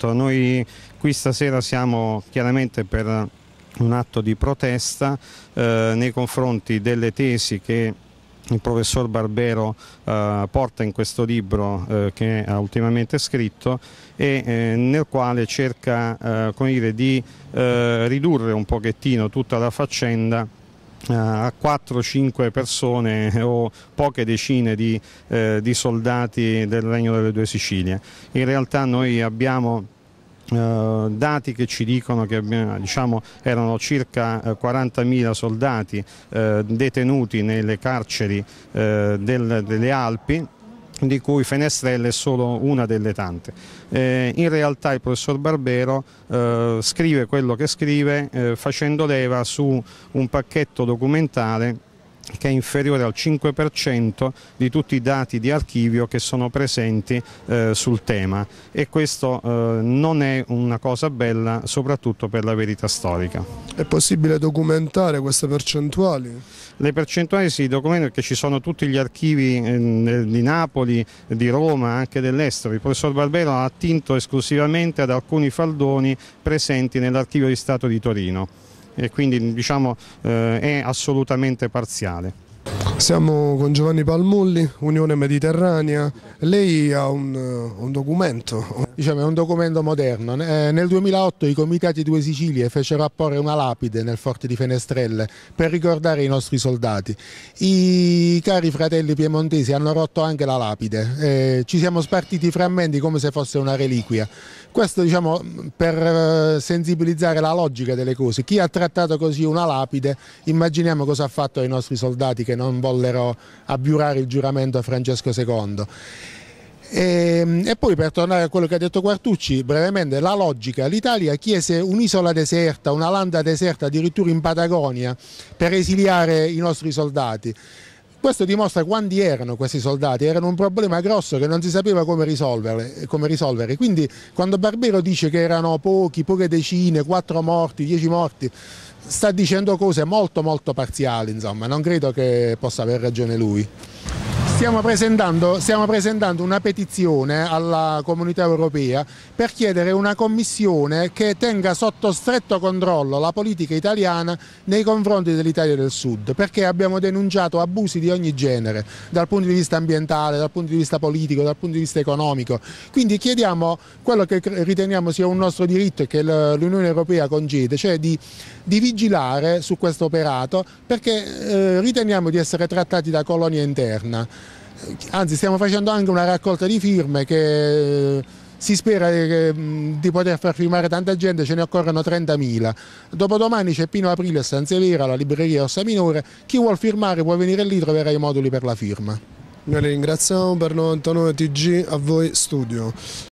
Certo, noi qui stasera siamo chiaramente per un atto di protesta eh, nei confronti delle tesi che il professor Barbero eh, porta in questo libro eh, che ha ultimamente scritto e eh, nel quale cerca eh, dire, di eh, ridurre un pochettino tutta la faccenda eh, a 4-5 persone o poche decine di, eh, di soldati del Regno delle Due Sicilie. In realtà noi abbiamo eh, dati che ci dicono che eh, diciamo, erano circa 40.000 eh, soldati eh, detenuti nelle carceri del, delle Alpi di cui Fenestrelle è solo una delle tante. Eh, in realtà il professor Barbero eh, scrive quello che scrive eh, facendo leva su un pacchetto documentale che è inferiore al 5% di tutti i dati di archivio che sono presenti eh, sul tema e questo eh, non è una cosa bella soprattutto per la verità storica. È possibile documentare queste percentuali? Le percentuali si documentano perché ci sono tutti gli archivi eh, di Napoli, di Roma, anche dell'estero. Il professor Barbero ha attinto esclusivamente ad alcuni faldoni presenti nell'archivio di Stato di Torino e quindi diciamo, eh, è assolutamente parziale. Siamo con Giovanni Palmulli, Unione Mediterranea. Lei ha un, eh, un documento, diciamo, è un documento moderno. Eh, nel 2008 i comitati Due Sicilie fecero apporre una lapide nel forte di Fenestrelle per ricordare i nostri soldati. I cari fratelli piemontesi hanno rotto anche la lapide, eh, ci siamo spartiti i frammenti come se fosse una reliquia. Questo diciamo, per eh, sensibilizzare la logica delle cose. Chi ha trattato così una lapide, immaginiamo cosa ha fatto ai nostri soldati che non vollero abbiurare il giuramento a Francesco II. E, ehm, e, poi per tornare a quello che ha detto Quartucci, brevemente la logica, l'Italia chiese un'isola deserta, una landa deserta addirittura in Patagonia per esiliare i nostri soldati. Questo dimostra quanti erano questi soldati, erano un problema grosso che non si sapeva come, come risolvere. Quindi quando Barbero dice che erano pochi, poche decine, quattro morti, dieci morti, sta dicendo cose molto molto parziali, insomma, non credo che possa aver ragione lui. Stiamo presentando, stiamo presentando, una petizione alla comunità europea per chiedere una commissione che tenga sotto stretto controllo la politica italiana nei confronti dell'Italia del Sud, perché abbiamo denunciato abusi di ogni genere, dal punto di vista ambientale, dal punto di vista politico, dal punto di vista economico. Quindi chiediamo quello che riteniamo sia un nostro diritto e che l'Unione Europea concede, cioè di, di vigilare su questo operato perché eh, riteniamo di essere trattati da colonia interna anzi stiamo facendo anche una raccolta di firme che eh, si spera eh, mm, di poter far firmare tanta gente, ce ne occorrono 30.000. Dopodomani c'è Pino Aprile a San Severo, alla libreria Ossa Minore, chi vuol firmare può venire lì, troverà i moduli per la firma. Noi ringraziamo per 99 TG, a voi studio.